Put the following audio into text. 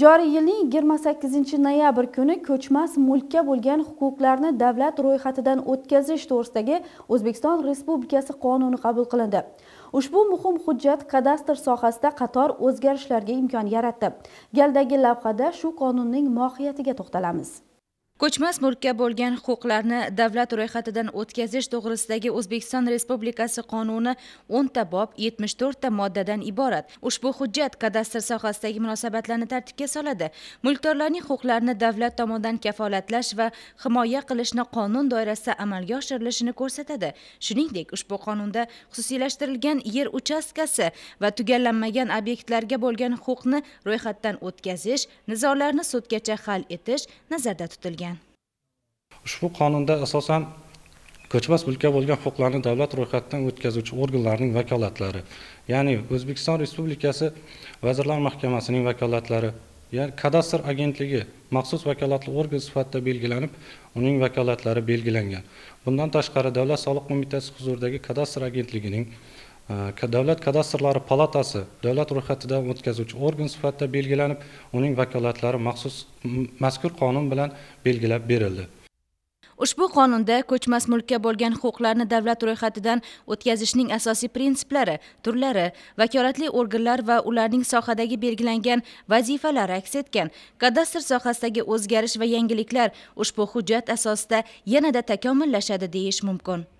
joriy yilning 28 noyabr kuni ko'chmas mulkka bo'lgan huquqlarni davlat ro'yxatidan o'tkazish to'g'risidagi o'zbekiston respublikasi qonuni qabul qilindi ushbu muhim hujjat kadastr sohasida qator o'zgarishlarga imkon yaratdi galdagi lavhada shu qonunning mohiyatiga to'xtalamiz ko'chmas mulkka bo'lgan huquqlarni davlat ro'yxatidan o'tkazish to'g'risidagi o'zbekiston respublikasi qonuni 10 ta bob 74 ta moddadan iborat ushbu hujjat kadastr sohasidagi munosabatlarni tartibga soladi mulkdorlarning huquqlarini davlat tomonidan kafolatlash va himoya qilishni qonun doirasida amalga oshirilishini ko'rsatadi shuningdek ushbu qonunda xususiylashtirilgan yer uchastkasi va tugallanmagan obyektlarga bo'lgan huquqni ro'yxatdan o'tkazish nizolarni sudgacha hal etish nazarda tutilgan ushbu qonunda asosan ko'chmas mulkka bo'lgan huquqlarni davlat ro'yxatidan o'tkazuvchi organlarning vakolatlari ya'ni o'zbekiston respublikasi vazirlar mahkamasining vakolatlari ya'ni kadastr agentligi maxsus vakolatli organ sifatida belgilanib uning vakolatlari belgilangan bundan tashqari davlat soliq qo'mitasi huzuridagi kadastr agentligining e, davlat kadastrlari palatasi davlat ro'yxatidan o'tkazuvchi organ sifatida belgilanib uning vakolatlari maxsus mazkur qonun bilan belgilab berildi ushbu qonunda ko'chmas mulkka bo'lgan huquqlarni davlat ro'yxatidan o'tkazishning asosiy prinsiplari turlari vakolatli organlar va ularning sohadagi belgilangan vazifalari aks etgan kadastr sohasidagi o'zgarish va yangiliklar ushbu hujjat asosida yanada takomillashadi deyish mumkin